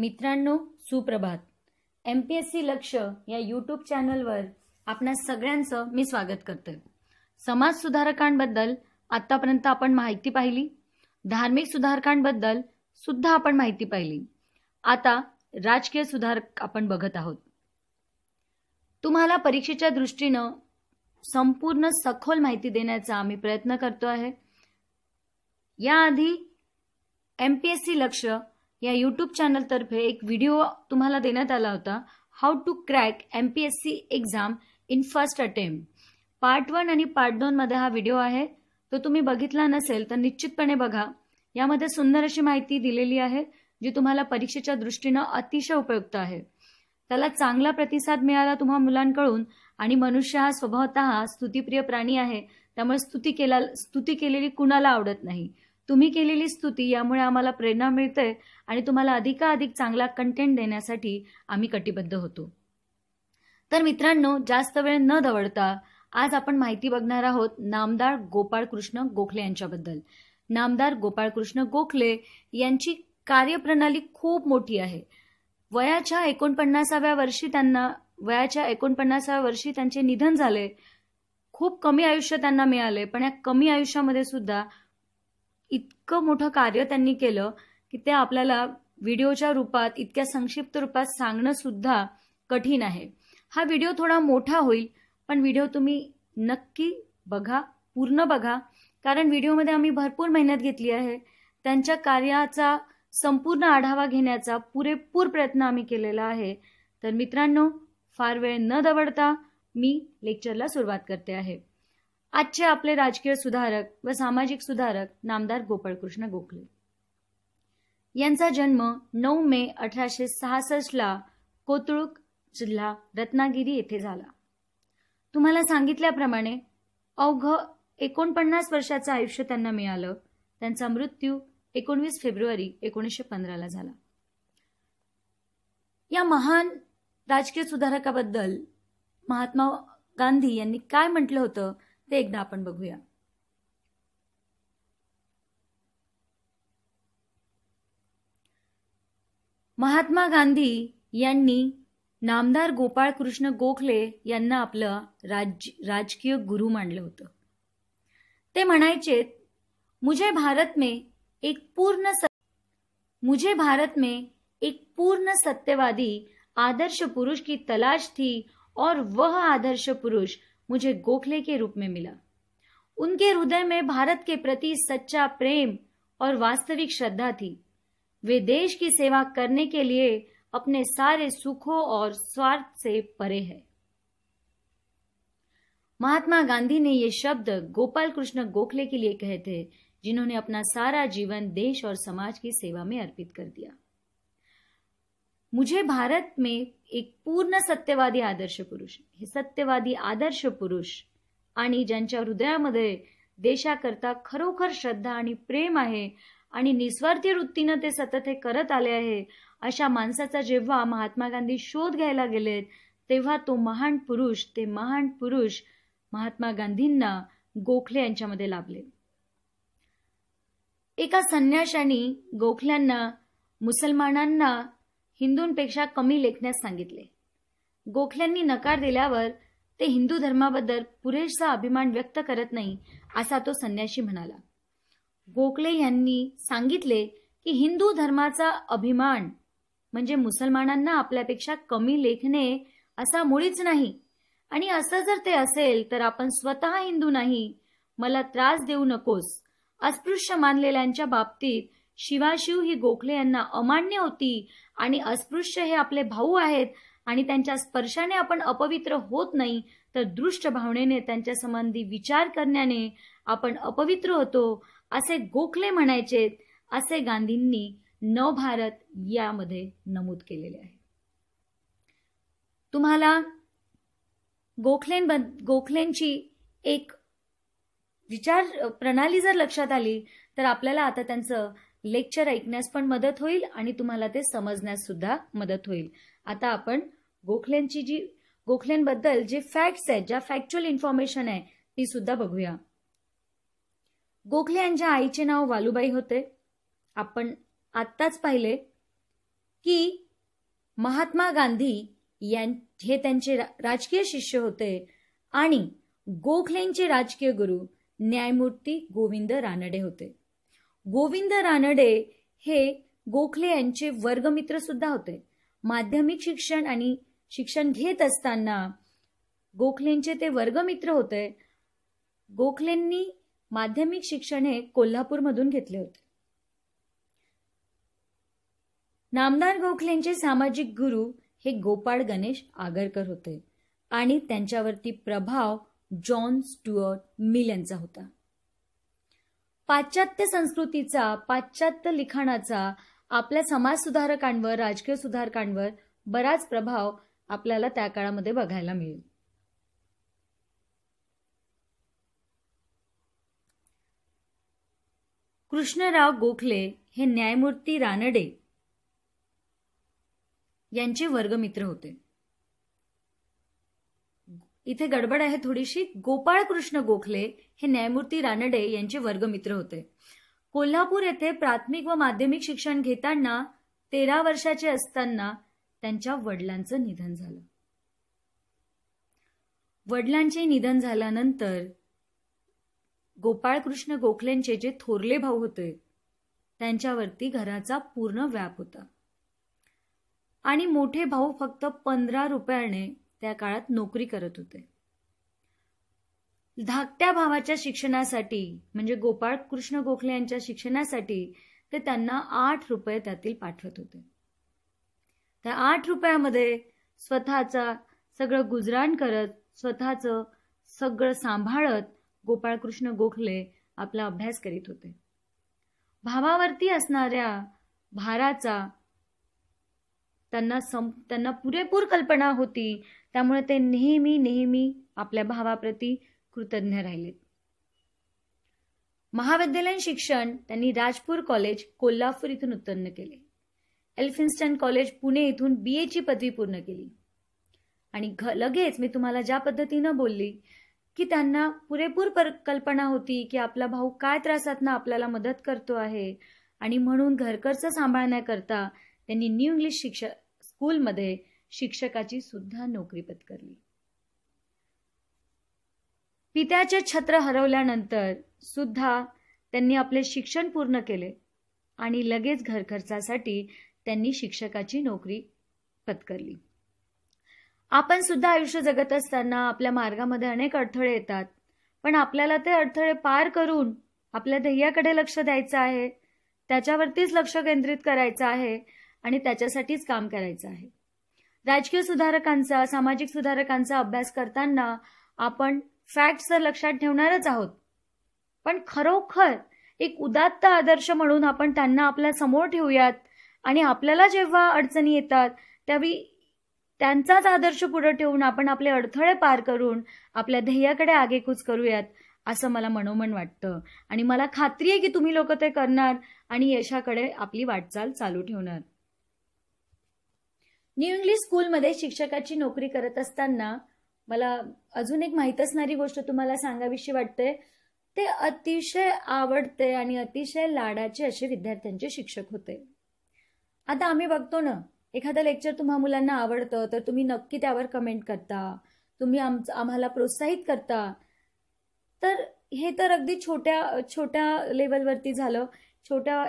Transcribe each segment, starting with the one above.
मित्रांनो सुप्रभात M P S C लक्ष या यूट्यूब चॅनलवर आपणा सगळ्यांचं मी स्वागत करते समाज सुधारकांबद्दल आतापर्यंत आपण माहिती पाहिली धार्मिक सुधारकांबद्दल सुद्धा आपण माहिती पाहिली आता राजकीय सुधारक आपण बघत आहोत तुम्हाला परीक्षेच्या दृष्टीनं संपूर्ण सखोल माहिती देण्याचा आम्ही प्रयत्न करतो आहे याआधी एम पी एस सी लक्ष या यूट्यूब तर्फे एक व्हिडिओ तुम्हाला देण्यात आला होता how to crack M P S C exam in first attempt part one आणि पार्ट मध्ये हा व्हिडिओ आहे तो तुम्ही बघितला नसेल तर निश्चितपणे बघा यामध्ये सुंदर अशी माहिती दिलेली आहे जी तुम्हाला परीक्षेच्या दृष्टीनं अतिशय उपयुक्त आहे त्याला चांगला प्रतिसाद मिळाला तुम्हा मुलांकडून आणि मनुष्य हा स्वभावतः स्तुतीप्रिय प्राणी आहे त्यामुळे स्तुती केला स्तुती केलेली कुणाला आवडत नाही तुम्ही केलेली स्तुती यामुळे आम्हाला प्रेरणा मिळते आणि तुम्हाला अधिकाधिक चांगला कंटेंट देण्यासाठी आम्ही कटिबद्ध होतो तर मित्रांनो जास्त वेळ न दवडता आज आपण माहिती बघणार आहोत नामदार गोपाळकृष्ण गोखले यांच्याबद्दल नामदार गोपाळकृष्ण गोखले यांची कार्यप्रणाली खूप मोठी आहे वयाच्या एकोणपन्नासाव्या वर्षी त्यांना वयाच्या एकोणपन्नासाव्या वर्षी त्यांचे निधन झाले खूप कमी आयुष्य त्यांना मिळाले पण या कमी आयुष्यामध्ये सुद्धा इतकं मोठं कार्य त्यांनी केलं की ते आपल्याला व्हिडिओच्या रूपात इतक्या संक्षिप्त रूपात सांगणं सुद्धा कठीण आहे हा व्हिडिओ थोडा मोठा होईल पण व्हिडिओ तुम्ही नक्की बघा पूर्ण बघा कारण व्हिडिओमध्ये आम्ही भरपूर मेहनत घेतली आहे त्यांच्या कार्याचा संपूर्ण आढावा घेण्याचा पुरेपूर प्रयत्न आम्ही केलेला आहे तर मित्रांनो फार वेळ न दवडता मी लेक्चरला सुरुवात करते आहे आजचे आपले राजकीय सुधारक व सामाजिक सुधारक नामदार गोपाळकृष्ण गोखले यांचा जन्म नऊ मे अठराशे सहासष्ट ला जिल्हा रत्नागिरी येथे झाला तुम्हाला सांगितल्याप्रमाणे अवघ एकोणपन्नास वर्षाचं आयुष्य त्यांना मिळालं त्यांचा मृत्यू एकोणवीस फेब्रुवारी एकोणीसशे पंधराला झाला या महान राजकीय सुधारकाबद्दल महात्मा गांधी यांनी काय म्हटलं होतं ते एकदा आपण बघूया महात्मा गांधी यांनी नामदार गोपाळकृष्ण गोखले यांना आपलं राज राजकीय गुरु मानलं होतं ते म्हणायचे मुझे भारत में एक पूर्ण मुझे भारत में एक पूर्ण सत्यवादी आदर्श पुरुष की तलाश थी और वह आदर्श पुरुष मुझे गोखले के रूप में मिला उनके हृदय में भारत के प्रति सच्चा प्रेम और वास्तविक श्रद्धा थी वे देश की सेवा करने के लिए अपने सारे सुखों और स्वार्थ से परे है महात्मा गांधी ने ये शब्द गोपाल कृष्ण गोखले के लिए कहे थे जिन्होंने अपना सारा जीवन देश और समाज की सेवा में अर्पित कर दिया मुझे भारत में एक पूर्ण सत्यवादी आदर्श पुरुष हे सत्यवादी आदर्श पुरुष आणि ज्यांच्या हृदयामध्ये देशाकरता खरोखर श्रद्धा आणि प्रेम आहे आणि निस्वार्थी वृत्तीनं ते सतत हे करत आले आहे अशा माणसाचा जेव्हा महात्मा गांधी शोध घ्यायला गेलेत तेव्हा तो महान पुरुष ते महान पुरुष महात्मा गांधींना गोखले यांच्यामध्ये लाभले एका संन्याशानी गोखल्यांना मुसलमानांना हिंदूंपेक्षा कमी लेखण्यास सांगितले गोखल्यांनी नकार दिल्यावर ते हिंदू धर्माबद्दल पुरेसा अभिमान व्यक्त करत नाही असा तो संन्याशी म्हणाला गोखले यांनी सांगितले की हिंदू धर्माचा अभिमान म्हणजे मुसलमानांना आपल्यापेक्षा कमी लेखणे असा मुळीच नाही आणि असं जर ते असेल तर आपण स्वतः हिंदू नाही मला त्रास देऊ नकोस अस्पृश्य मानलेल्यांच्या बाबतीत शिवाशिव ही गोखले यांना अमान्य होती आणि अस्पृश्य हे आपले भाऊ आहेत आणि त्यांच्या स्पर्शाने आपण अपवित्र होत नाही तर दृष्ट भावनेने त्यांच्या संबंधी विचार करण्याने आपण अपवित्र होतो असे गोखले म्हणायचे असे गांधींनी नवभारत यामध्ये नमूद केलेले आहे तुम्हाला गोखलें गोखलेंची एक विचार प्रणाली जर लक्षात आली तर आपल्याला आता त्यांचं लेक्चर ऐकण्यास पण मदत होईल आणि तुम्हाला ते समजण्यास सुद्धा मदत होईल आता आपण गोखल्यांची जी गोखल्यांबद्दल जे फॅक्ट्स आहेत ज्या फॅक्च्युअल इन्फॉर्मेशन आहे ती सुद्धा बघूया गोखले यांच्या आईचे नाव वालुबाई होते आपण आत्ताच पाहिले की महात्मा गांधी यां हे त्यांचे राजकीय शिष्य होते आणि गोखलेंचे राजकीय गुरु न्यायमूर्ती गोविंद रानडे होते गोविंद रानडे हे गोखले यांचे वर्गमित्र सुद्धा होते माध्यमिक शिक्षण आणि शिक्षण घेत असताना गोखलेंचे ते वर्गमित्र होते गोखलेंनी माध्यमिक शिक्षण हे कोल्हापूरमधून घेतले होते नामदार गोखलेंचे सामाजिक गुरु हे गोपाळ गणेश आगरकर होते आणि त्यांच्यावरती प्रभाव जॉन स्टुअर्ट मिल यांचा होता पाश्चात्य संस्कृतीचा पाश्चात्य लिखाणाचा आपल्या समाज सुधारकांवर राजकीय सुधारकांवर बराच प्रभाव आपल्याला त्या काळामध्ये बघायला मिळेल कृष्णराव गोखले हे न्यायमूर्ती रानडे यांचे वर्गमित्र होते इथे गडबड आहे थोडीशी गोपाळकृष्ण गोखले हे न्यायमूर्ती रानडे यांचे वर्गमित्र होते कोल्हापूर येथे प्राथमिक व माध्यमिक शिक्षण घेताना तेरा वर्षाचे असताना त्यांच्या वडिलांचं निधन झालं वडिलांचे निधन झाल्यानंतर गोपाळकृष्ण गोखलेंचे जे थोरले भाऊ होते त्यांच्यावरती घराचा पूर्ण व्याप होता आणि मोठे भाऊ फक्त पंधरा रुपयाने त्या काळात नोकरी करत होते धाकट्या भावाच्या शिक्षणासाठी म्हणजे गोपाळ कृष्ण गोखले यांच्या शिक्षणासाठी ते त्यांना आठ रुपये त्यातील पाठवत होते त्या आठ रुपयामध्ये स्वतःचा सगळं गुजराण करत स्वतःचं सगळं सांभाळत गोपाळकृष्ण गोखले आपला अभ्यास करीत होते भावावरती असणाऱ्या भाराचा त्यांना सं त्यांना पुरेपूर कल्पना होती त्यामुळे ते नेहमी नेहमी आपल्या भावाप्रती कृतज्ञ राहिले महाविद्यालयीन शिक्षण त्यांनी राजपूर कॉलेज कोल्हापूर इथून उत्पन्न केले एल्फिन्स्टन कॉलेज पुणे इथून बी एची पदवी पूर्ण केली आणि लगेच मी तुम्हाला ज्या पद्धतीनं बोलली की त्यांना पुरेपूर कल्पना होती की आपला भाऊ काय त्रासातनं आपल्याला मदत करतो आहे आणि म्हणून घरखर्च सांभाळण्याकरता त्यांनी न्यू इंग्लिश शिक्षक स्कूलमध्ये शिक्षकाची सुद्धा नोकरी पत्करली पित्याचे छत्र हरवल्यानंतर सुद्धा त्यांनी आपले शिक्षण पूर्ण केले आणि लगेच घरखर्चासाठी त्यांनी शिक्षकाची नोकरी पत्करली आपण सुद्धा आयुष्य जगत असताना आपल्या मार्गामध्ये अनेक अडथळे येतात पण आपल्याला ते अडथळे पार करून आपल्या ध्येयाकडे लक्ष द्यायचं आहे त्याच्यावरतीच लक्ष केंद्रित करायचं आहे आणि त्याच्यासाठीच काम करायचं आहे राजकीय सुधारकांचा सामाजिक सुधारकांचा अभ्यास करताना आपण फॅक्ट तर लक्षात ठेवणारच आहोत पण खरोखर एक उदात्त आदर्श म्हणून आपण त्यांना आपल्या समोर ठेवूयात आणि आपल्याला जेव्हा अडचणी येतात त्यावेळी त्यांचाच आदर्श पुढे ठेवून आपण आपले अडथळे पार करून आपल्या ध्येयाकडे आगेकूच करूयात असं मला मनोमन वाटतं आणि मला खात्री आहे की तुम्ही लोक ते करणार आणि यशाकडे आपली वाटचाल चालू ठेवणार न्यू इंग्लिश स्कूलमध्ये शिक्षकाची नोकरी करत असताना मला अजून एक माहीत असणारी गोष्ट तुम्हाला सांगावीशी वाटते ते अतिशय आवडते आणि अतिशय लाडाचे असे विद्यार्थ्यांचे शिक्षक होते आता आम्ही बघतो ना एखादं लेक्चर तुम्हा मुलांना आवडतं तर तुम्ही नक्की त्यावर कमेंट करता तुम्ही आम्हाला प्रोत्साहित करता तर हे तर अगदी छोट्या छोट्या लेवलवरती झालं छोट्या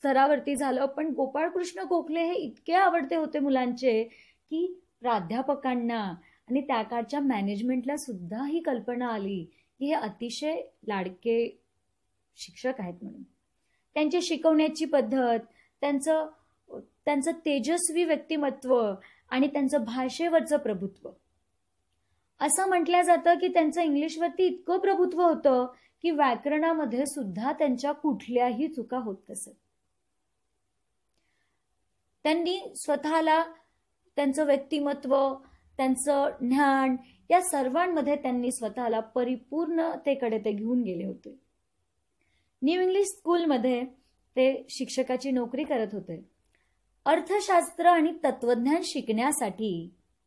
स्तरावरती झालं पण गोपाळकृष्ण गोखले हे इतके आवडते होते मुलांचे की प्राध्यापकांना आणि त्या काळच्या मॅनेजमेंटला सुद्धा ही कल्पना आली की हे अतिशय लाडके शिक्षक आहेत म्हणून त्यांची शिकवण्याची पद्धत त्यांचं त्यांचं तेजस्वी व्यक्तिमत्व आणि त्यांचं भाषेवरचं प्रभुत्व असं म्हटलं जातं की त्यांचं इंग्लिशवरती इतकं प्रभुत्व होतं की व्याकरणामध्ये सुद्धा त्यांच्या कुठल्याही चुका होत असत त्यांनी स्वतःला त्यांचं व्यक्तिमत्व त्यांचं ज्ञान या सर्वांमध्ये त्यांनी स्वतःला परिपूर्णतेकडे ते घेऊन गेले होते न्यू इंग्लिश स्कूलमध्ये ते शिक्षकाची नोकरी करत होते अर्थशास्त्र आणि तत्वज्ञान शिकण्यासाठी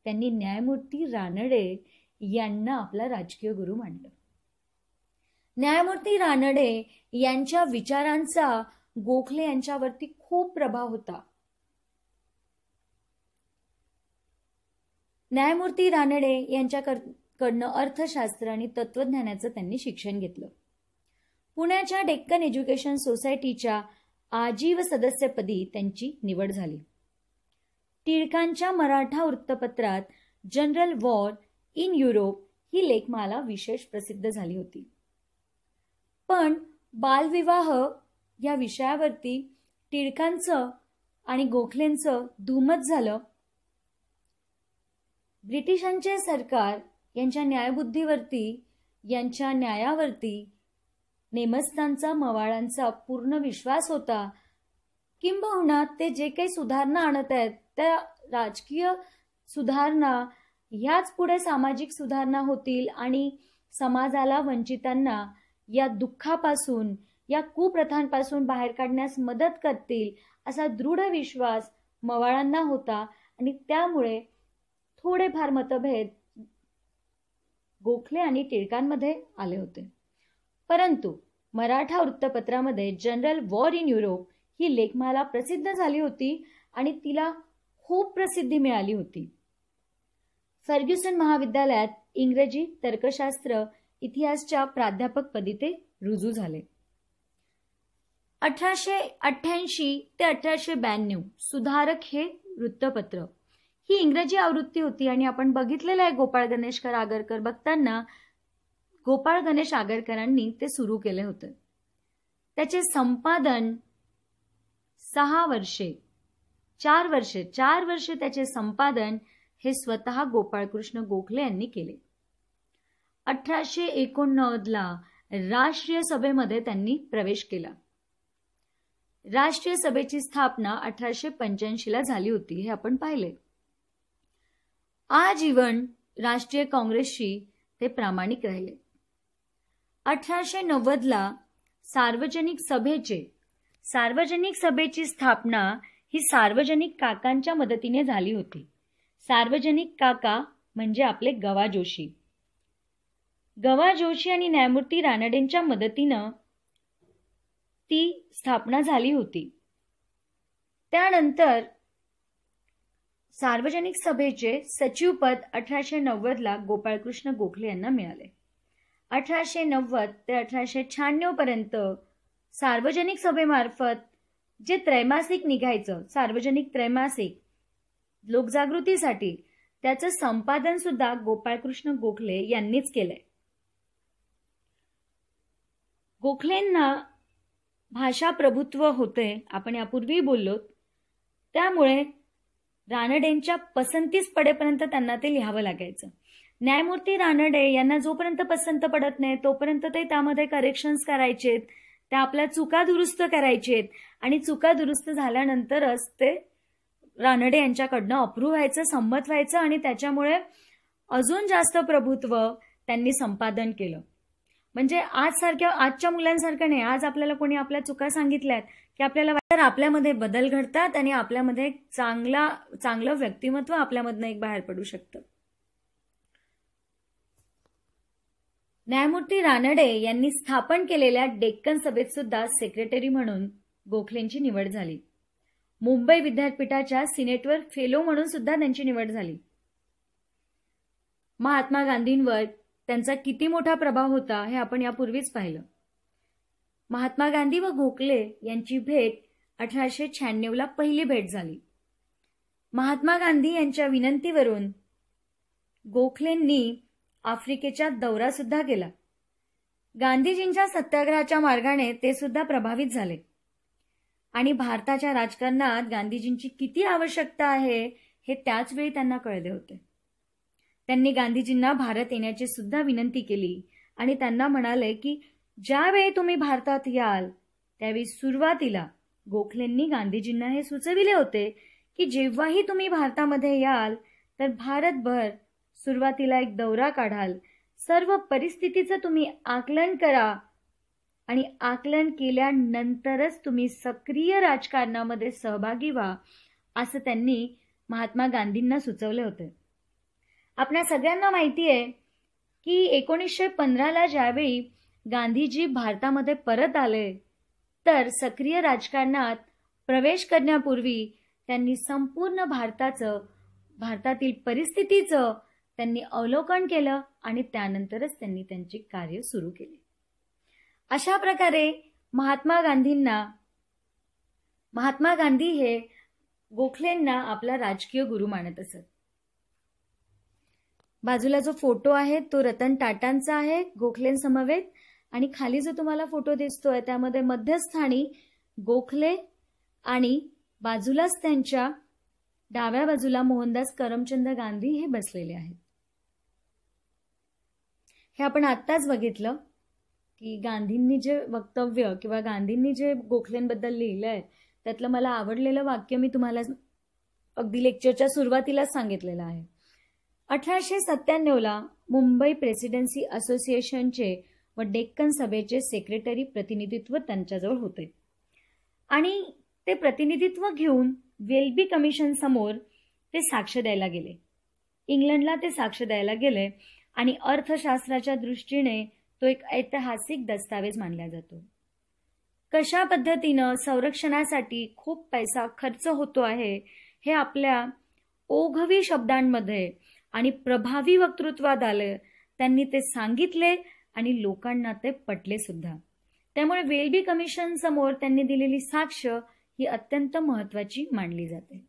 त्यांनी न्यायमूर्ती रानडे यांना आपला राजकीय गुरु मानलं न्यायमूर्ती रानडे यांच्या विचारांचा गोखले यांच्यावरती खूप प्रभाव होता न्यायमूर्ती रानडे यांच्याकडनं अर्थशास्त्र आणि तत्वज्ञानाचं त्यांनी शिक्षण घेतलं पुण्याच्या डेक्कन एज्युकेशन सोसायटीच्या आजीव सदस्यपदी त्यांची निवड झाली टिळकांच्या मराठा वृत्तपत्रात जनरल वॉर इन युरोप ही लेखमाला विशेष प्रसिद्ध झाली होती पण बालविवाह या विषयावरती टिळकांचं आणि गोखलेंचं धुमत झालं ब्रिटिशांचे सरकार यांच्या न्यायबुद्धीवरती यांच्या न्यायावरती नेमस्थांचा मवाळांचा पूर्ण विश्वास होता किंबहुना ते जे काही सुधारणा आणत आहेत त्या राजकीय सुधारणा ह्याच पुढे सामाजिक सुधारणा होतील आणि समाजाला वंचितांना या दुःखापासून या कुप्रथांपासून बाहेर काढण्यास मदत करतील असा दृढ विश्वास मवाळांना होता आणि त्यामुळे थोडेफार मतभेद गोखले आणि टिळकांमध्ये आले होते परंतु मराठा वृत्तपत्रामध्ये जनरल वॉर इन युरोप ही लेखमाला प्रसिद्ध झाली होती आणि तिला खूप प्रसिद्धी मिळाली होती फर्ग्युसन महाविद्यालयात इंग्रजी तर्कशास्त्र इतिहासच्या प्राध्यापकपदी ते रुजू झाले अठराशे अठ्ठ्याऐंशी ते अठराशे ब्याण्णव सुधारक हे वृत्तपत्र ही इंग्रजी आवृत्ती होती आणि आपण बघितलेलं आहे गोपाळ गणेशकर आगरकर बघताना गोपाळ गणेश आगरकरांनी ते सुरू केले होते त्याचे संपादन सहा वर्षे चार वर्षे चार वर्षे त्याचे संपादन हे स्वतः गोपाळकृष्ण गोखले यांनी केले अठराशे ला राष्ट्रीय सभेमध्ये त्यांनी प्रवेश केला राष्ट्रीय सभेची स्थापना अठराशे ला झाली होती हे आपण पाहिले आजीवन राष्ट्रीय काँग्रेसशी ते प्रामाणिक राहिले अठराशे ला सार्वजनिक सभेचे सार्वजनिक सभेची स्थापना ही सार्वजनिक काकांच्या मदतीने झाली होती सार्वजनिक काका म्हणजे आपले गवा जोशी गवा जोशी आणि न्यायमूर्ती रानडेंच्या मदतीनं ती स्थापना झाली होती त्यानंतर सार्वजनिक सभेचे सचिवपद अठराशे ला गोपाळकृष्ण गोखले यांना मिळाले अठराशे नव्वद ते अठराशे शहाण्णव पर्यंत सार्वजनिक सभेमार्फत जे त्रैमासिक निघायचं सार्वजनिक त्रैमासिक लोकजागृतीसाठी त्याचं संपादन सुद्धा गोपाळकृष्ण गोखले यांनीच केलंय गोखलेंना भाषा प्रभुत्व होते आपण यापूर्वी बोललो त्यामुळे रानडेंच्या पसंतीस पडेपर्यंत त्यांना ते लिहावं लागायचं न्यायमूर्ती रानडे यांना जोपर्यंत पसंत पडत नाही तोपर्यंत ते त्यामध्ये करेक्शन्स करायचेत त्या आपल्या चुका दुरुस्त करायचेत आणि चुका दुरुस्त झाल्यानंतरच ते रानडे यांच्याकडनं अप्रूव्ह व्हायचं संमत व्हायचं आणि त्याच्यामुळे अजून जास्त प्रभुत्व त्यांनी संपादन केलं म्हणजे आज सारख्या आजच्या मुलांसारखं नाही आज आपल्याला कोणी आपल्या चुका सांगितल्यात की आपल्याला तर आपल्यामध्ये बदल घडतात आणि आपल्यामध्ये चांगला चांगलं व्यक्तिमत्व आपल्यामधनं एक बाहेर पडू शकतं न्यायमूर्ती रानडे यांनी स्थापन केलेल्या डेक्कन सभेत सुद्धा सेक्रेटरी म्हणून गोखलेंची निवड झाली मुंबई विद्यापीठाच्या सिनेटवर फेलो म्हणून सुद्धा त्यांची निवड झाली महात्मा गांधींवर त्यांचा किती मोठा प्रभाव होता हे आपण यापूर्वीच पाहिलं महात्मा गांधी व गोखले यांची भेट अठराशे शहाण्णवला पहिली भेट झाली महात्मा गांधी यांच्या विनंतीवरून गोखलेंनी आफ्रिकेचा दौरा सुद्धा केला गांधीजींच्या सत्याग्रहाच्या मार्गाने ते सुद्धा प्रभावित झाले आणि भारताच्या राजकारणात गांधीजींची किती आवश्यकता आहे हे त्याच वेळी त्यांना कळले होते त्यांनी गांधीजींना भारत येण्याची सुद्धा विनंती केली आणि त्यांना म्हणाले की ज्यावेळी तुम्ही भारतात याल त्यावेळी सुरुवातीला गोखलेंनी गांधीजींना हे सुचविले होते की जेव्हाही तुम्ही भारतामध्ये याल तर भारतभर सुरुवातीला एक दौरा काढाल सर्व परिस्थितीचं तुम्ही आकलन करा आणि आकलन केल्यानंतरच तुम्ही सक्रिय राजकारणामध्ये सहभागी व्हा असं त्यांनी महात्मा गांधींना सुचवले होते आपल्या सगळ्यांना माहिती आहे की एकोणीसशे पंधराला ज्यावेळी गांधीजी भारतामध्ये परत आले तर सक्रिय राजकारणात प्रवेश करण्यापूर्वी त्यांनी संपूर्ण भारताचं भारतातील परिस्थितीचं त्यांनी अवलोकन केलं आणि त्यानंतरच त्यांनी त्यांचे कार्य सुरू केले अशा प्रकारे महात्मा गांधींना महात्मा गांधी हे गोखलेंना आपला राजकीय गुरु मानत असत बाजूला जो फोटो आहे तो रतन टाटांचा आहे गोखलेंसमवेत आणि खाली जो तुम्हाला फोटो दिसतोय त्यामध्ये मध्यस्थानी गोखले आणि बाजूलाच त्यांच्या डाव्या बाजूला मोहनदास करमचंद गांधी हे बसलेले आहेत हे आपण आत्ताच बघितलं की गांधींनी जे वक्तव्य किंवा गांधींनी जे गोखलेंबद्दल लिहिलं आहे त्यातलं मला आवडलेलं वाक्य मी तुम्हाला अगदी लेक्चरच्या सुरुवातीलाच सांगितलेलं आहे अठराशे सत्त्याण्णवला मुंबई प्रेसिडेन्सी असोसिएशनचे व डेक्कन सभेचे सेक्रेटरी प्रतिनिधित्व त्यांच्याजवळ होते आणि ते प्रतिनिधित्व घेऊन वेल्बी कमिशन समोर ते साक्ष द्यायला गेले इंग्लंडला ते साक्ष द्यायला गेले आणि अर्थशास्त्राच्या दृष्टीने तो एक ऐतिहासिक दस्तावेज मानला जातो कशा पद्धतीनं संरक्षणासाठी खूप पैसा खर्च होतो आहे हे आपल्या ओघवी शब्दांमध्ये आणि प्रभावी वक्तृत्वात आलं त्यांनी ते सांगितले आणि लोकांना ते पटले सुद्धा त्यामुळे वेलबी कमिशन समोर त्यांनी दिलेली साक्ष ही अत्यंत महत्वाची मानली जाते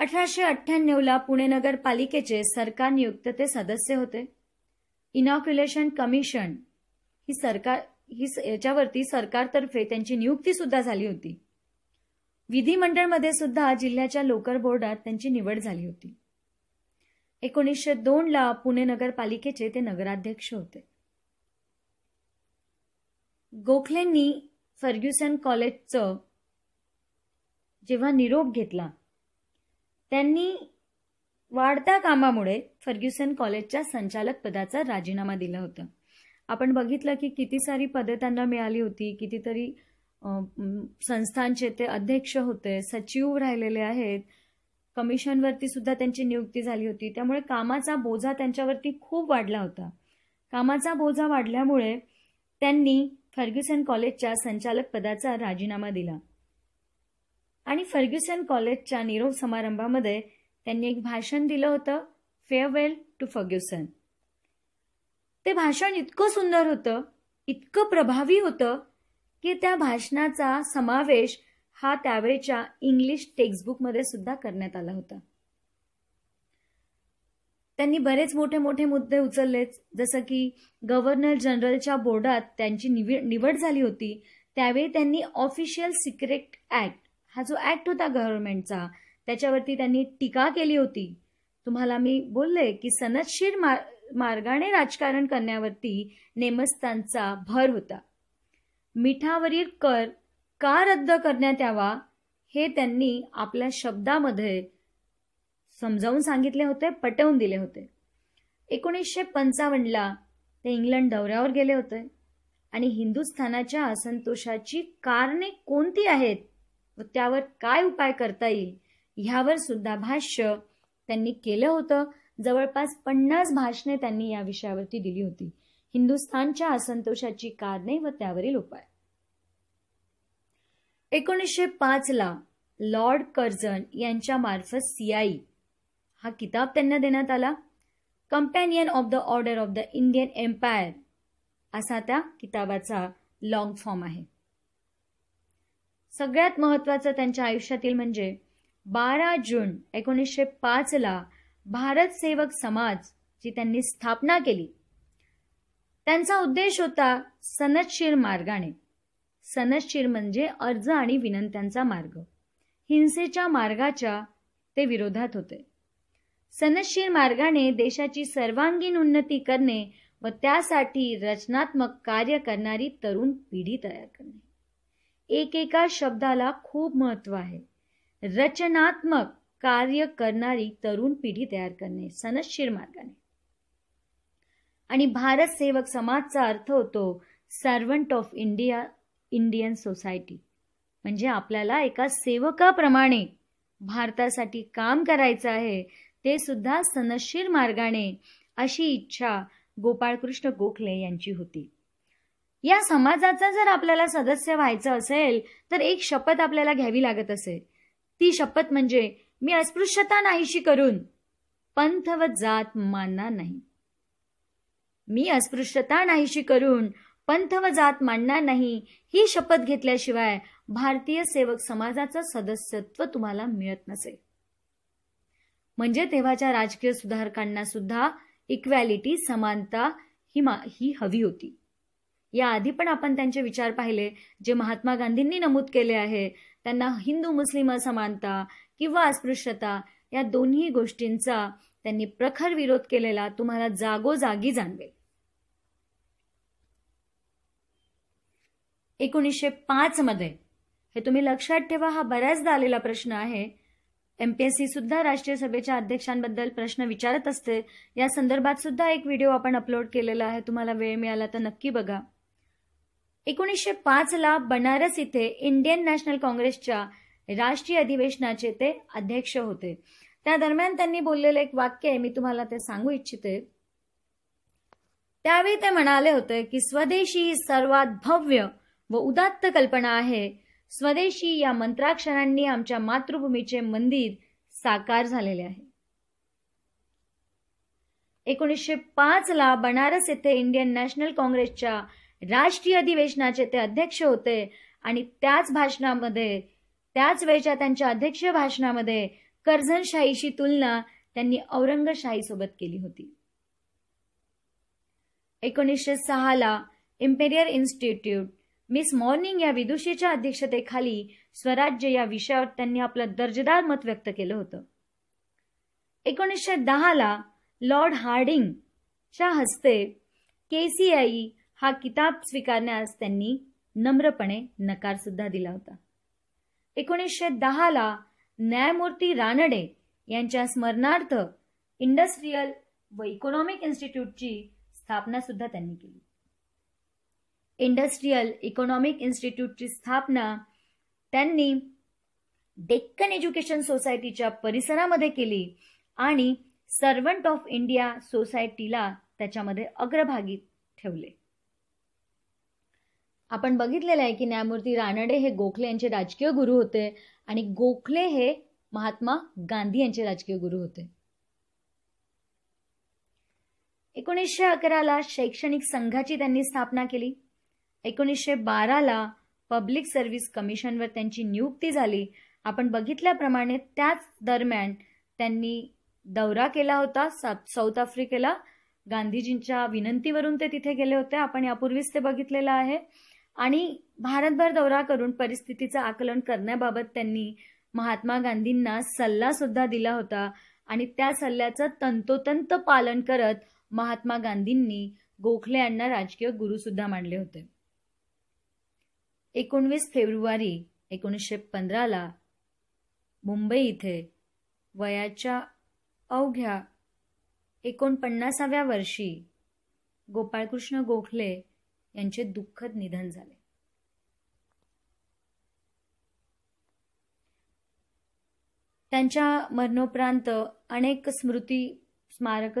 अठराशे ला पुणे नगरपालिकेचे सरकार नियुक्त ते सदस्य होते इनॉक्युलेशन कमिशन ही सरकार ही याच्यावरती सरकारतर्फे त्यांची नियुक्ती सुद्धा झाली होती विधिमंडळमध्ये सुद्धा जिल्ह्याच्या लोकर बोर्डात त्यांची निवड झाली होती एकोणीसशे दोनला पुणे नगरपालिकेचे ते नगराध्यक्ष होते गोखलेंनी फर्ग्युसन कॉलेजचं जेव्हा निरोप घेतला त्यांनी वाढत्या कामामुळे फर्ग्युसन कॉलेजच्या संचालक पदाचा राजीनामा दिला होता आपण बघितलं की किती सारी पदं त्यांना मिळाली होती कितीतरी संस्थांचे ते अध्यक्ष होते सचिव राहिलेले आहेत कमिशनवरती सुद्धा त्यांची नियुक्ती झाली होती त्यामुळे कामाचा बोजा त्यांच्यावरती खूप वाढला होता कामाचा बोजा वाढल्यामुळे त्यांनी फर्ग्युसन कॉलेजच्या संचालक पदाचा राजीनामा दिला आणि फर्ग्युसन कॉलेजच्या निरोप समारंभामध्ये त्यांनी एक भाषण दिलं होतं फेअरवेल टू फर्ग्युसन ते भाषण इतकं सुंदर होतं इतकं प्रभावी होतं की त्या भाषणाचा समावेश हा त्यावेळच्या इंग्लिश टेक्स्टबुकमध्ये सुद्धा करण्यात आला होता त्यांनी बरेच मोठे मोठे मुद्दे उचललेच जसं की गव्हर्नर जनरलच्या बोर्डात त्यांची निवड झाली होती त्यावेळी त्यांनी ऑफिशियल सिक्रेट ऍक्ट हा जो ऍक्ट होता गव्हर्नमेंटचा त्याच्यावरती त्यांनी टीका केली होती तुम्हाला मी बोलले की सनदशीर मार्गाने राजकारण करण्यावरती नेमस्तांचा भर होता मिठावरील कर का रद्द करण्यात यावा हे त्यांनी आपल्या शब्दामध्ये समजावून सांगितले होते पटवून दिले होते एकोणीसशे पंचावन्नला ते इंग्लंड दौऱ्यावर गेले होते आणि हिंदुस्थानाच्या असंतोषाची कारणे कोणती आहेत व त्यावर काय उपाय करता येईल ह्यावर सुद्धा भाष्य त्यांनी केलं होतं जवळपास पन्नास भाषणे त्यांनी या विषयावरती दिली होती हिंदुस्थानच्या असंतोषाची कारणे व त्यावरील उपाय एकोणीसशे पाचला लॉर्ड कर्झन यांच्या मार्फत सीआई हा किताब त्यांना देण्यात आला companion of the order of the Indian empire असा त्या किताबाचा लॉंग फॉर्म आहे सगळ्यात महत्त्वाचं त्यांच्या आयुष्यातील म्हणजे बारा जून एकोणीसशे पाचला भारत सेवक समाज जी त्यांनी स्थापना केली त्यांचा उद्देश होता सनदशीर मार्गाने सनश्चिर म्हणजे अर्ज आणि विनंत्यांचा मार्ग हिंसेच्या मार्गाच्या ते विरोधात होते सनशील मार्गाने देशाची सर्वांगीण उन्नती करणे व त्यासाठी रचनात्मक कार्य करणारी तरुण पिढी तयार करणे एकेका शब्दाला खूप महत्व आहे रचनात्मक कार्य करणारी तरुण पिढी तयार करणे सनशीर मार्गाने आणि भारत सेवक समाजचा अर्थ होतो servant of India Indian society म्हणजे आपल्याला एका सेवकाप्रमाणे भारतासाठी काम करायचं आहे ते सुद्धा सनशील मार्गाने अशी इच्छा गोपाळकृष्ण गोखले यांची होती या समाजाचा जर आपल्याला सदस्य व्हायचं असेल तर एक शपथ आपल्याला घ्यावी लागत असे ती शपथ म्हणजे मी अस्पृश्यता नाहीशी करून पंथ व जात मानणार नाही मी अस्पृश्यता नाहीशी करून पंथ व जात मांडणार नाही ही शपथ घेतल्याशिवाय भारतीय सेवक समाजाचं सदस्यत्व तुम्हाला मिळत नसेल म्हणजे तेव्हाच्या राजकीय सुधारकांना सुद्धा इक्वॅलिटी समानता ही ही हवी होती या आधी पण आपण त्यांचे विचार पाहिले जे महात्मा गांधींनी नमूद केले आहे त्यांना हिंदू मुस्लिम असमानता किंवा अस्पृश्यता या दोन्ही गोष्टींचा त्यांनी प्रखर विरोध केलेला तुम्हाला जागोजागी जाणवेल एकोणीसशे मध्ये हे तुम्ही लक्षात ठेवा हा बऱ्याचदा आलेला प्रश्न आहे एमपीएससी सुद्धा राष्ट्रीय सभेच्या अध्यक्षांबद्दल प्रश्न विचारत असते या संदर्भात सुद्धा एक व्हिडिओ आपण अपलोड केलेला आहे तुम्हाला वेळ मिळाला तर नक्की बघा एकोणीसशे पाच ला बनारस इथे इंडियन नॅशनल काँग्रेसच्या राष्ट्रीय अधिवेशनाचे ते अध्यक्ष होते त्या दरम्यान त्यांनी बोललेलं एक वाक्य आहे मी तुम्हाला ते सांगू इच्छिते त्यावेळी ते म्हणाले होते की स्वदेशी सर्वात भव्य व उदात्त कल्पना आहे स्वदेशी या मंत्राक्षरांनी आमच्या मातृभूमीचे मंदिर साकार झालेले आहे एकोणीसशे पाच ला बनारस येथे इंडियन नॅशनल काँग्रेसच्या राष्ट्रीय अधिवेशनाचे ते अध्यक्ष होते आणि त्याच भाषणामध्ये त्याच वेळच्या त्यांच्या अध्यक्षीय भाषणामध्ये कर्झनशाहीशी तुलना त्यांनी औरंगशाही सोबत केली होती एकोणीसशे सहा ला इम्पेरियल इन्स्टिट्यूट मिस मॉर्निंग या विदुषीच्या अध्यक्षतेखाली स्वराज्य या विषयावर त्यांनी आपलं दर्जेदार मत व्यक्त केलं होतं एकोणीसशे दहाला लॉर्ड हार्डिंगच्या हस्ते के हा किताब स्वीकारण्यास त्यांनी नम्रपणे नकार सुद्धा दिला होता एकोणीसशे दहाला न्यायमूर्ती रानडे यांच्या स्मरणार्थ इंडस्ट्रीयल व इकॉनॉमिक इन्स्टिट्यूटची स्थापना सुद्धा त्यांनी केली इंडस्ट्रीयल इकॉनॉमिक इन्स्टिट्यूटची स्थापना त्यांनी डेक्कन एज्युकेशन सोसायटीच्या परिसरामध्ये केली आणि सर्वंट ऑफ इंडिया सोसायटीला त्याच्यामध्ये अग्रभागी ठेवले आपण बघितलेलं आहे की न्यायमूर्ती रानडे हे गोखले यांचे राजकीय गुरु होते आणि गोखले हे महात्मा गांधी यांचे राजकीय गुरु होते एकोणीसशे अकराला शैक्षणिक संघाची त्यांनी स्थापना केली एकोणीसशे बाराला पब्लिक सर्व्हिस कमिशनवर त्यांची नियुक्ती झाली आपण बघितल्याप्रमाणे त्याच दरम्यान त्यांनी दौरा केला होता साऊथ आफ्रिकेला गांधीजींच्या विनंतीवरून ते तिथे गेले होते आपण यापूर्वीच ते बघितलेलं आहे आणि भारतभर दौरा करून परिस्थितीचं आकलन करण्याबाबत त्यांनी महात्मा गांधींना सल्ला सुद्धा दिला होता आणि त्या सल्ल्याचं तंतोतंत पालन करत महात्मा गांधींनी गोखले यांना राजकीय गुरुसुद्धा मानले होते एकोणवीस फेब्रुवारी एकोणीसशे पंधराला मुंबई इथे वयाच्या अवघ्या एकोणपन्नासाव्या वर्षी गोपाळकृष्ण गोखले यांचे दुःखद निधन झाले त्यांच्या मरणोपरांत अनेक स्मृती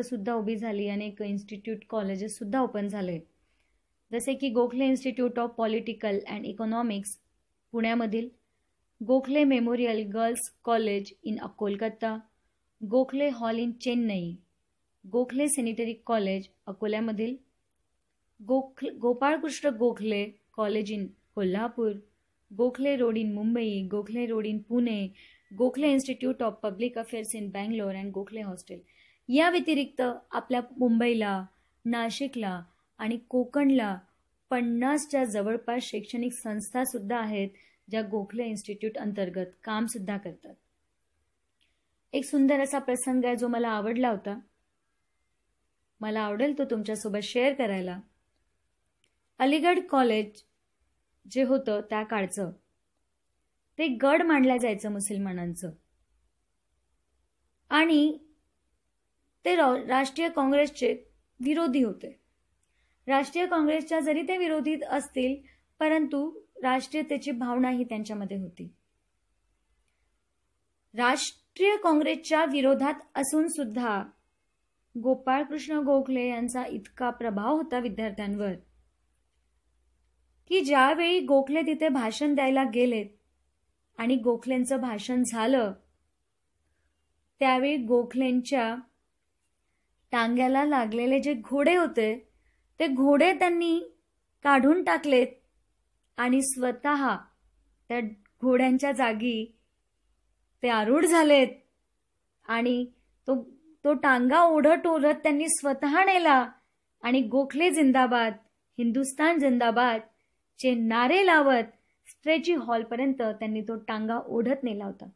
सुद्धा उभी झाली अनेक इन्स्टिट्यूट कॉलेजेस सुद्धा ओपन झाले जसे की Gokhale institute of political and economics पुण्यामधील Gokhale memorial girls college in अकोलकत्ता Gokhale hall in Chennai Gokhale sanitary college अकोल्यामधील गोख Gopalkrishna Gokhale college in Kolhapur Gokhale road in Mumbai Gokhale road in Pune Gokhale institute of public affairs in Bangalore and Gokhale hostel या व्यतिरिक्त आपल्या मुंबईला नाशिकला आणि कोकणला पन्नासच्या जवळपास शैक्षणिक संस्था सुद्धा आहेत ज्या गोखले इन्स्टिट्यूट अंतर्गत काम सुद्धा करतात एक सुंदर असा प्रसंग आहे जो मला आवडला होता मला आवडेल तो तुमच्यासोबत शेअर करायला अलीगड कॉलेज जे होतं त्या काळचं ते गड मांडल्या जायचं मुसलमानांचं आणि ते राष्ट्रीय काँग्रेसचे विरोधी होते राष्ट्रीय काँग्रेसच्या जरी ते विरोधीत असतील परंतु राष्ट्रीयतेची भावना ही त्यांच्यामध्ये होती राष्ट्रीय काँग्रेसच्या विरोधात असून सुद्धा गोपाळकृष्ण गोखले यांचा इतका प्रभाव होता विद्यार्थ्यांवर की ज्यावेळी गोखले तिथे भाषण द्यायला गेलेत आणि गोखलेंचं भाषण झालं त्यावेळी गोखलेंच्या टांग्याला लागलेले जे घोडे होते ते घोडे त्यांनी काढून टाकलेत आणि स्वतः त्या घोड्यांच्या जागी ते आरूढ झालेत आणि तो तो टांगा ओढत ओढत त्यांनी स्वतः नेला आणि गोखले जिंदाबाद हिंदुस्तान जिंदाबाद चे नारे लावत स्ट्रेची हॉलपर्यंत त्यांनी तो टांगा ओढत नेला होता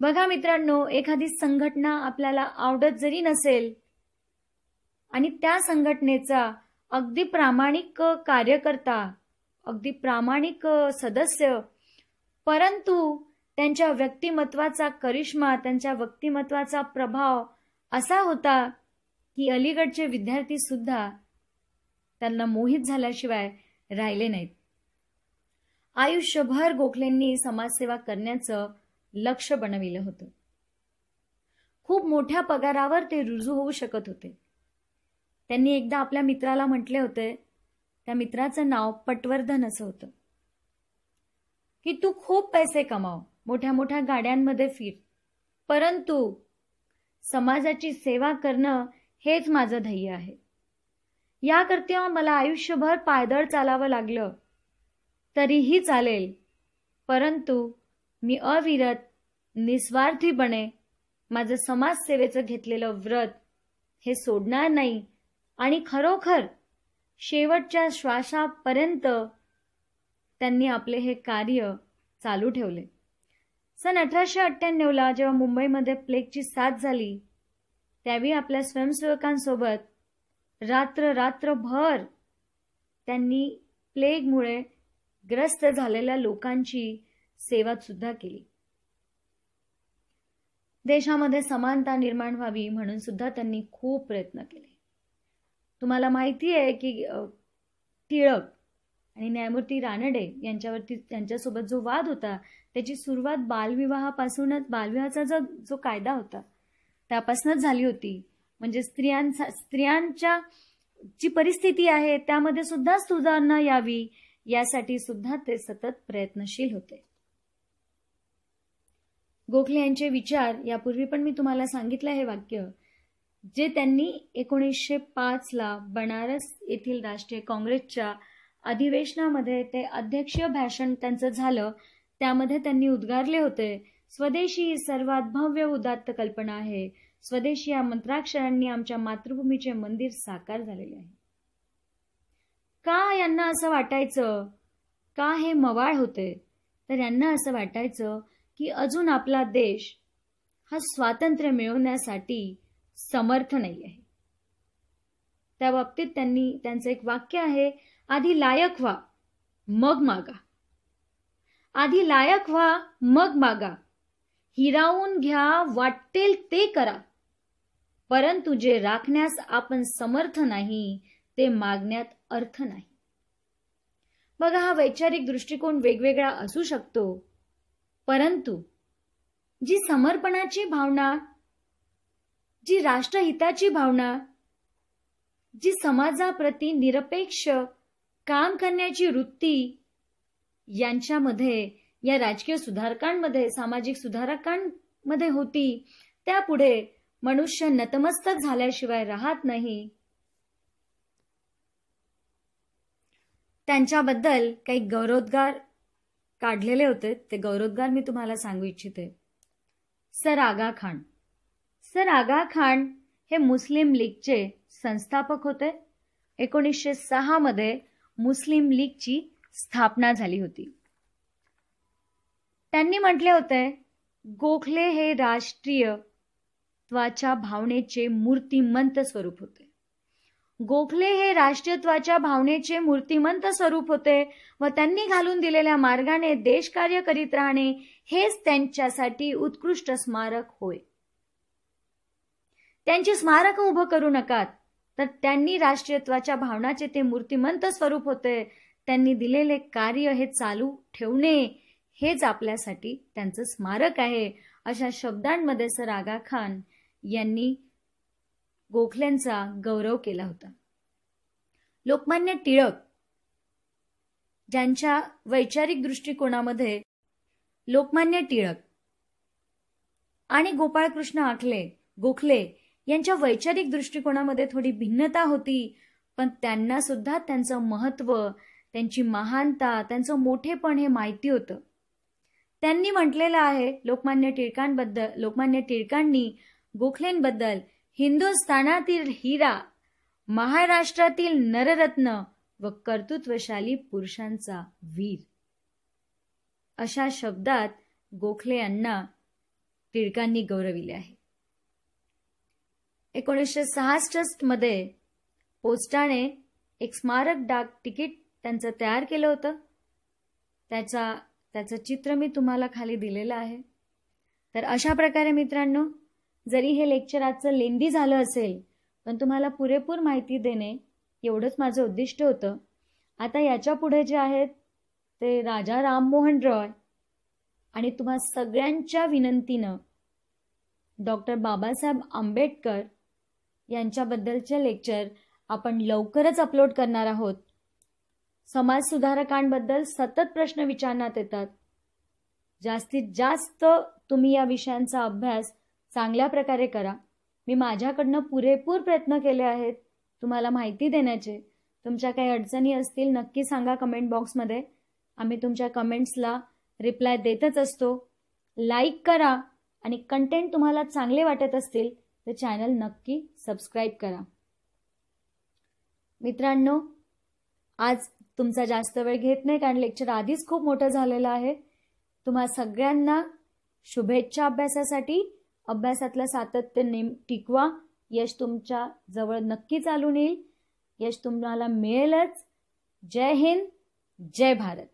बघा मित्रांनो एखादी संघटना आपल्याला आवडत जरी नसेल आणि त्या संघटनेचा अगदी प्रामाणिक कार्यकर्ता अगदी प्रामाणिक सदस्य परंतु त्यांच्या व्यक्तिमत्वाचा करिश्मा त्यांच्या व्यक्तिमत्वाचा प्रभाव असा होता की अलीगडचे विद्यार्थी सुद्धा त्यांना मोहित झाल्याशिवाय राहिले नाहीत आयुष्यभर गोखलेंनी समाजसेवा करण्याचं लक्ष बनविलं होतं खूप मोठ्या पगारावर ते रुजू होऊ शकत होते त्यांनी एकदा आपल्या मित्राला म्हटले होते त्या मित्राचं नाव पटवर्धन असं होतं की तू खूप पैसे कमाव मोठ्या मोठ्या गाड्यांमध्ये फिर परंतु समाजाची सेवा करणं हेच माझं ध्येय आहे याकरता मला आयुष्यभर पायदळ चालावं लागलं तरीही चालेल परंतु मी अविरत निस्वार्थीपणे माझं समाजसेवेचं घेतलेलं व्रत हे सोडणार नाही आणि खरोखर शेवटच्या श्वासापर्यंत त्यांनी आपले हे कार्य चालू ठेवले सन अठराशे अठ्ठ्याण्णवला जेव्हा मुंबईमध्ये प्लेगची साथ झाली त्यावेळी आपल्या स्वयंसेवकांसोबत रात्र रात्रभर त्यांनी प्लेगमुळे ग्रस्त झालेल्या लोकांची सेवा सुद्धा केली देशामध्ये समानता निर्माण व्हावी म्हणून सुद्धा त्यांनी खूप प्रयत्न केले तुम्हाला माहिती आहे की टिळक आणि न्यायमूर्ती रानडे यांच्यावरती त्यांच्यासोबत जो वाद होता त्याची सुरुवात बालविवाहापासूनच बालविवाहाचा जो जो कायदा होता त्यापासूनच झाली होती म्हणजे स्त्रियांचा स्त्रियांच्या जी परिस्थिती आहे त्यामध्ये सुद्धा सुधारणा यावी यासाठी सुद्धा ते सतत प्रयत्नशील होते गोखले यांचे विचार यापूर्वी पण मी तुम्हाला सांगितलं हे वाक्य जे त्यांनी एकोणीसशे पाचला बनारस येथील राष्ट्रीय काँग्रेसच्या अधिवेशनामध्ये ते अध्यक्षीय भाषण त्यांचं झालं त्यामध्ये त्यांनी उद्गारले होते स्वदेशी ही सर्वात भव्य उदात्त कल्पना आहे स्वदेशी या मंत्राक्षरांनी आमच्या मातृभूमीचे मंदिर साकार झालेले आहे का यांना असं वाटायचं का हे मवाळ होते तर यांना असं वाटायचं की अजून आपला देश हा स्वातंत्र्य मिळवण्यासाठी समर्थ नाही आहे त्या बाबतीत त्यांनी त्यांचं एक वाक्य आहे आधी लायक व्हा मग मागा आधी लायक व्हा मग मागा हिरावून घ्या वाटेल ते करा परंतु जे राखण्यास आपण समर्थ नाही ते मागण्यात अर्थ नाही बघा हा वैचारिक दृष्टिकोन वेगवेगळा असू शकतो परंतु जी समर्पणाची भावना जी राष्ट्रहिताची भावना जी समाजाप्रती निरपेक्ष काम करण्याची वृत्ती यांच्यामध्ये या राजकीय सुधारकांमध्ये सामाजिक सुधारकांमध्ये होती त्यापुढे मनुष्य नतमस्तक झाल्याशिवाय राहत नाही त्यांच्याबद्दल काही गौरवोद्गार काढलेले होते ते गौरवोद्गार मी तुम्हाला सांगू इच्छिते सर आगा खान सर आगा खान हे मुस्लिम लीगचे संस्थापक होते एकोणीसशे सहामध्ये मुस्लिम लीगची स्थापना झाली होती त्यांनी म्हटले होते गोखले हे राष्ट्रीय त्वाच्या भावनेचे मूर्तिमंत स्वरूप होते गोखले हे राष्ट्रीयत्वाच्या भावनेचे मूर्तिमंत स्वरूप होते व त्यांनी घालून दिलेल्या मार्गाने देशकार्य करीत राहणे हेच त्यांच्यासाठी उत्कृष्ट स्मारक होय त्यांची स्मारक उभं करू नकात तर त्यांनी राष्ट्रीयत्वाच्या भावनाचे ते मूर्तिमंत स्वरूप होते त्यांनी दिलेले कार्य हे चालू ठेवणे हेच आपल्यासाठी त्यांचं स्मारक आहे अशा शब्दांमध्ये सर आगा खान यांनी गोखल्यांचा गौरव केला होता लोकमान्य टिळक ज्यांच्या वैचारिक दृष्टिकोनामध्ये लोकमान्य टिळक आणि गोपाळकृष्ण आखले गोखले यांच्या वैचारिक दृष्टिकोनामध्ये थोडी भिन्नता होती पण त्यांना सुद्धा त्यांचं महत्त्व त्यांची महानता त्यांचं मोठेपण हे माहिती होतं त्यांनी म्हटलेलं आहे लोकमान्य टिळकांबद्दल लोकमान्य टिळकांनी गोखलेंबद्दल हिंदुस्थानातील हिरा महाराष्ट्रातील नररत्न व कर्तृत्वशाली पुरुषांचा वीर अशा शब्दात गोखले यांना टिळकांनी गौरविले आहे एकोणीसशे सहासष्टमध्ये पोस्टाने एक स्मारक डाक तिकीट त्यांचं तयार केलं होतं त्याचा त्याचं चित्र मी तुम्हाला खाली दिलेलं आहे तर अशा प्रकारे मित्रांनो जरी हे लेक्चर आजचं लेंदी झालं असेल पण तुम्हाला पुरेपूर माहिती देणे एवढंच माझं उद्दिष्ट होतं आता याच्या पुढे जे आहेत ते राजा राममोहन रॉय आणि तुम्हा सगळ्यांच्या विनंतीनं डॉक्टर बाबासाहेब आंबेडकर यांच्याबद्दलचे लेक्चर आपण लवकरच अपलोड करणार आहोत समाजसुधारकांबद्दल सतत प्रश्न विचारण्यात येतात जास्तीत जास्त तुम्ही या विषयांचा अभ्यास चांगल्या प्रकारे करा मी माझ्याकडनं पुरेपूर प्रयत्न केले आहेत तुम्हाला माहिती देण्याचे तुमच्या काही अडचणी असतील नक्की सांगा कमेंट बॉक्समध्ये आम्ही तुमच्या कमेंट्सला रिप्लाय देतच असतो लाईक करा आणि कंटेंट तुम्हाला चांगले वाटत असतील तर चॅनल नक्की सबस्क्राईब करा मित्रांनो आज तुमचा जास्त वेळ घेत नाही कारण लेक्चर आधीच खूप मोठं झालेलं आहे तुम्हा सगळ्यांना शुभेच्छा अभ्यासासाठी अभ्यासातलं सातत्य नेम टिकवा यश तुमच्या जवळ नक्की चालून येईल यश तुम्हाला मिळेलच जय हिंद जय भारत